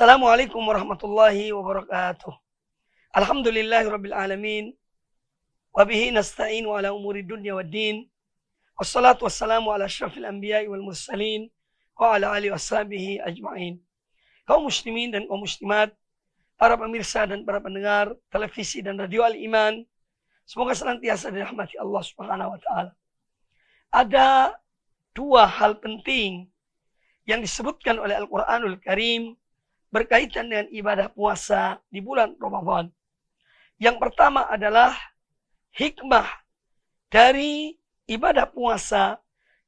Assalamualaikum warahmatullahi wabarakatuh. Alhamdulillahi rabbil alamin. Wabihi nasta'in wa ala umuri dunya wa din. Wassalatu wassalamu ala syafil anbiya wal mursalin. Wa ala alihi washabihi ajma'in. Kaum muslimin dan kaum muslimat. Para pemirsa dan para pendengar. Televisi dan radio al-iman. Semoga senantiasa dirahmati Allah subhanahu wa ta'ala. Ada dua hal penting yang disebutkan oleh Al-Quranul Karim berkaitan dengan ibadah puasa di bulan Ramadan. Yang pertama adalah hikmah dari ibadah puasa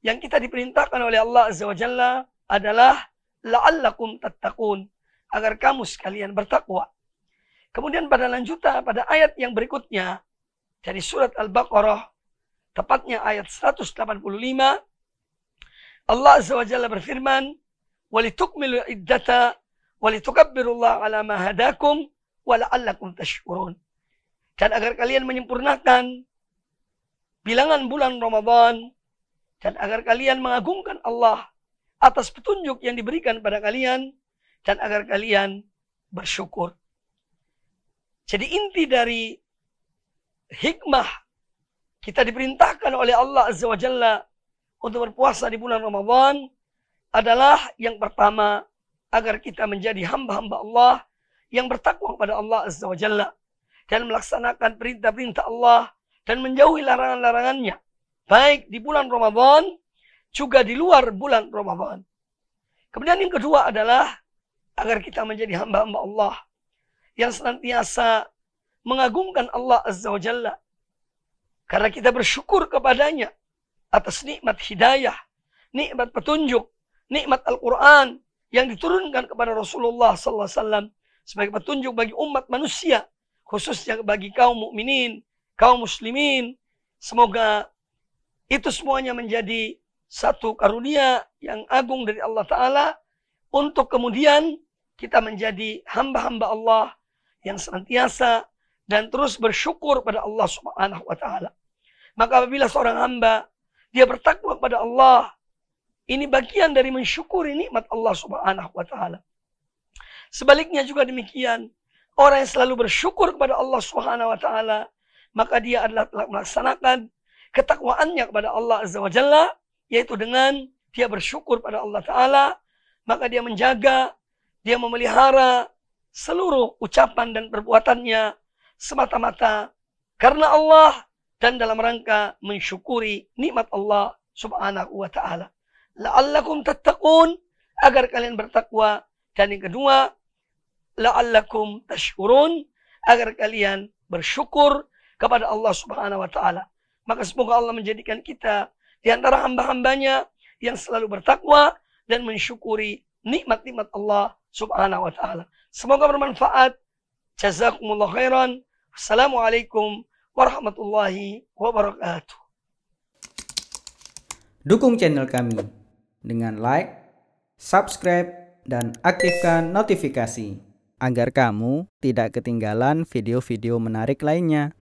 yang kita diperintahkan oleh Allah Azza wa Jalla adalah la'allakum tattaqun agar kamu sekalian bertakwa. Kemudian pada lanjutan pada ayat yang berikutnya dari surat Al-Baqarah tepatnya ayat 185 Allah Azza wa Jalla berfirman walitukmilu iddata Walitukabbirullaha ala ma hadakum wa tashkurun. Dan agar kalian menyempurnakan bilangan bulan Ramadan dan agar kalian mengagungkan Allah atas petunjuk yang diberikan pada kalian dan agar kalian bersyukur. Jadi inti dari hikmah kita diperintahkan oleh Allah Azza wa Jalla untuk berpuasa di bulan Ramadan adalah yang pertama agar kita menjadi hamba-hamba Allah yang bertakwa kepada Allah Azza wa Jalla dan melaksanakan perintah-perintah Allah dan menjauhi larangan-larangannya baik di bulan Ramadan juga di luar bulan Ramadan. Kemudian yang kedua adalah agar kita menjadi hamba-hamba Allah yang senantiasa mengagungkan Allah Azza wa Jalla karena kita bersyukur kepadanya atas nikmat hidayah, nikmat petunjuk, nikmat Al-Qur'an yang diturunkan kepada Rasulullah sallallahu alaihi wasallam sebagai petunjuk bagi umat manusia, khususnya bagi kaum mukminin, kaum muslimin. Semoga itu semuanya menjadi satu karunia yang agung dari Allah taala untuk kemudian kita menjadi hamba-hamba Allah yang senantiasa dan terus bersyukur pada Allah Subhanahu wa taala. Maka apabila seorang hamba dia bertakwa kepada Allah, ini bagian dari mensyukuri nikmat Allah Subhanahu wa taala. Sebaliknya juga demikian, orang yang selalu bersyukur kepada Allah Subhanahu wa taala, maka dia adalah telah melaksanakan ketakwaannya kepada Allah Azza wa Jalla yaitu dengan dia bersyukur pada Allah taala, maka dia menjaga, dia memelihara seluruh ucapan dan perbuatannya semata-mata karena Allah dan dalam rangka mensyukuri nikmat Allah Subhanahu wa taala la'allakum tattaqun agar kalian bertakwa dan yang kedua la'allakum tashkurun agar kalian bersyukur kepada Allah Subhanahu wa taala. Maka semoga Allah menjadikan kita di antara hamba-hambanya yang selalu bertakwa dan mensyukuri nikmat-nikmat Allah Subhanahu wa taala. Semoga bermanfaat. Jazakumullah khairan. Assalamualaikum warahmatullahi wabarakatuh. Dukung channel kami dengan like, subscribe, dan aktifkan notifikasi agar kamu tidak ketinggalan video-video menarik lainnya.